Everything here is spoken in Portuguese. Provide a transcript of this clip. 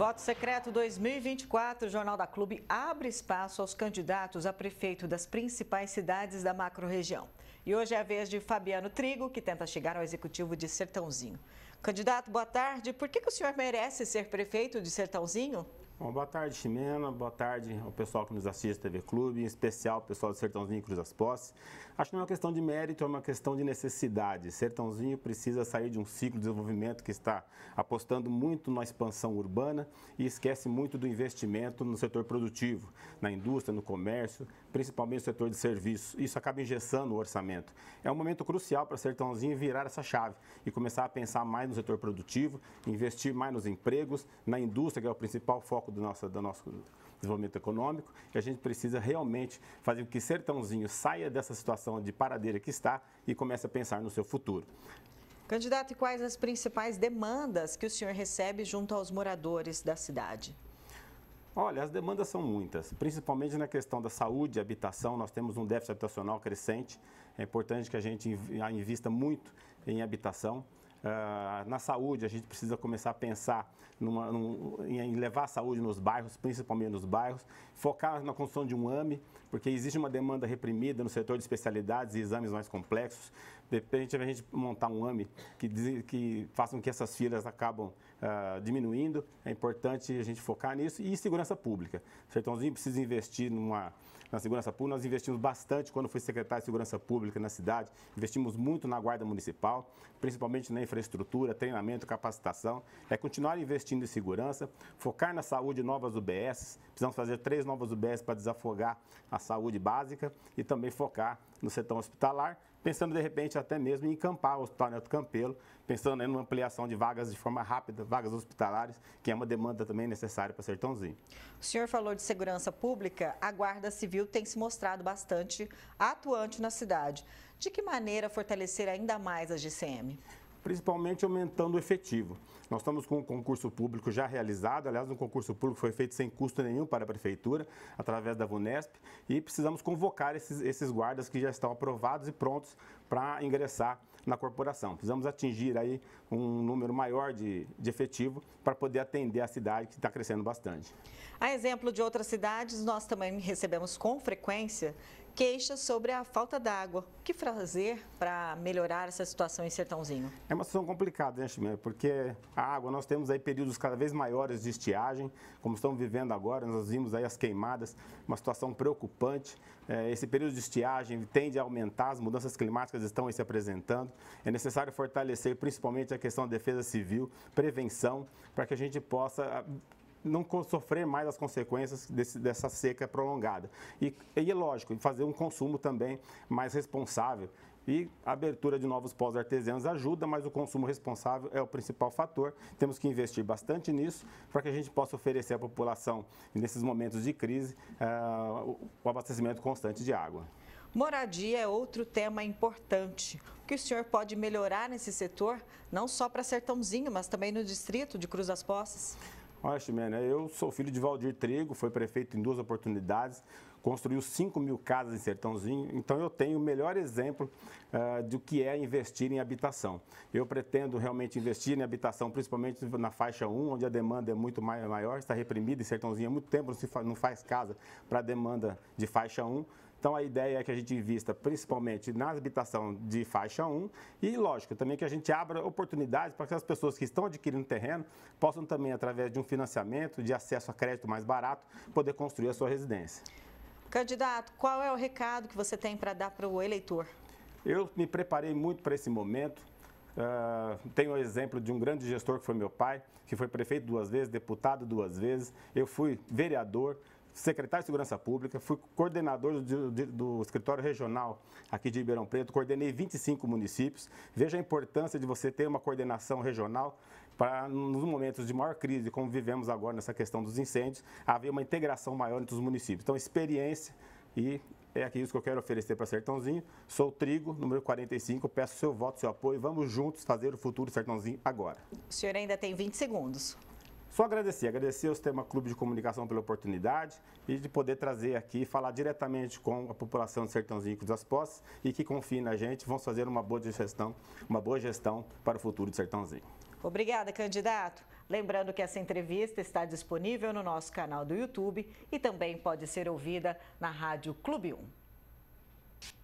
Voto Secreto 2024, o Jornal da Clube abre espaço aos candidatos a prefeito das principais cidades da macro-região. E hoje é a vez de Fabiano Trigo, que tenta chegar ao executivo de Sertãozinho. Candidato, boa tarde. Por que, que o senhor merece ser prefeito de Sertãozinho? Bom, boa tarde, Ximena. Boa tarde ao pessoal que nos assiste TV Clube, em especial ao pessoal do Sertãozinho e Cruz das Posses. Acho que não é uma questão de mérito, é uma questão de necessidade. Sertãozinho precisa sair de um ciclo de desenvolvimento que está apostando muito na expansão urbana e esquece muito do investimento no setor produtivo, na indústria, no comércio, principalmente no setor de serviços. Isso acaba engessando o orçamento. É um momento crucial para Sertãozinho virar essa chave e começar a pensar mais no setor produtivo, investir mais nos empregos, na indústria, que é o principal foco foco do nosso, do nosso desenvolvimento econômico e a gente precisa realmente fazer com que Sertãozinho saia dessa situação de paradeira que está e comece a pensar no seu futuro. Candidato, e quais as principais demandas que o senhor recebe junto aos moradores da cidade? Olha, as demandas são muitas, principalmente na questão da saúde e habitação. Nós temos um déficit habitacional crescente. É importante que a gente invista muito em habitação. Uh, na saúde, a gente precisa começar a pensar numa, num, em levar a saúde nos bairros, principalmente nos bairros, focar na construção de um AME, porque existe uma demanda reprimida no setor de especialidades e exames mais complexos. Depende a gente montar um AME que, que faça com que essas filas acabam ah, diminuindo. É importante a gente focar nisso. E segurança pública. O Sertãozinho precisa investir numa, na segurança pública. Nós investimos bastante quando fui secretário de Segurança Pública na cidade. Investimos muito na Guarda Municipal, principalmente na infraestrutura, treinamento, capacitação. É continuar investindo em segurança, focar na saúde, novas UBS. Precisamos fazer três novas UBS para desafogar a saúde básica e também focar no setor hospitalar pensando de repente até mesmo em encampar o Hospital Neto Campelo, pensando em né, uma ampliação de vagas de forma rápida, vagas hospitalares, que é uma demanda também necessária para Sertãozinho. O senhor falou de segurança pública, a Guarda Civil tem se mostrado bastante atuante na cidade. De que maneira fortalecer ainda mais a GCM? principalmente aumentando o efetivo. Nós estamos com um concurso público já realizado, aliás, um concurso público foi feito sem custo nenhum para a Prefeitura, através da VUNESP, e precisamos convocar esses, esses guardas que já estão aprovados e prontos para ingressar na corporação. Precisamos atingir aí um número maior de, de efetivo para poder atender a cidade que está crescendo bastante. A exemplo de outras cidades, nós também recebemos com frequência queixas sobre a falta d'água. O que fazer para melhorar essa situação em Sertãozinho? É uma situação complicada, né, Chimé? Porque a água, nós temos aí períodos cada vez maiores de estiagem, como estamos vivendo agora, nós vimos aí as queimadas, uma situação preocupante. É, esse período de estiagem tende a aumentar, as mudanças climáticas estão aí se apresentando. É necessário fortalecer principalmente a questão da defesa civil, prevenção, para que a gente possa não sofrer mais as consequências desse, dessa seca prolongada. E, e é lógico, fazer um consumo também mais responsável. E a abertura de novos pós artesianos ajuda, mas o consumo responsável é o principal fator. Temos que investir bastante nisso para que a gente possa oferecer à população, nesses momentos de crise, uh, o abastecimento constante de água. Moradia é outro tema importante. O que o senhor pode melhorar nesse setor, não só para Sertãozinho, mas também no distrito de Cruz das Poças? Oeste, man, né? eu sou filho de Valdir Trigo, foi prefeito em duas oportunidades, construiu 5 mil casas em Sertãozinho, então eu tenho o melhor exemplo uh, do que é investir em habitação. Eu pretendo realmente investir em habitação, principalmente na faixa 1, onde a demanda é muito maior, está reprimida em Sertãozinho há muito tempo, não, se faz, não faz casa para a demanda de faixa 1. Então a ideia é que a gente invista principalmente na habitação de faixa 1 e, lógico, também que a gente abra oportunidades para que as pessoas que estão adquirindo terreno possam também, através de um financiamento, de acesso a crédito mais barato, poder construir a sua residência. Candidato, qual é o recado que você tem para dar para o eleitor? Eu me preparei muito para esse momento. Uh, tenho o exemplo de um grande gestor que foi meu pai, que foi prefeito duas vezes, deputado duas vezes. Eu fui vereador, secretário de Segurança Pública, fui coordenador do, do, escritório regional aqui de Ribeirão Preto, coordenei 25 municípios. Veja a importância de você ter uma coordenação regional para, nos momentos de maior crise, como vivemos agora nessa questão dos incêndios, haver uma integração maior entre os municípios. Então, experiência e é aqui isso que eu quero oferecer para Sertãozinho. Sou o Trigo, número 45. Peço seu voto, seu apoio. Vamos juntos fazer o futuro Sertãozinho agora. O senhor ainda tem 20 segundos. Só agradecer, agradecer ao Sistema Clube de Comunicação pela oportunidade e de poder trazer aqui, falar diretamente com a população do Sertãozinho das Posses e que confiem na gente, vão fazer uma boa gestão, uma boa gestão para o futuro do Sertãozinho. Obrigada, candidato. Lembrando que essa entrevista está disponível no nosso canal do YouTube e também pode ser ouvida na Rádio Clube 1.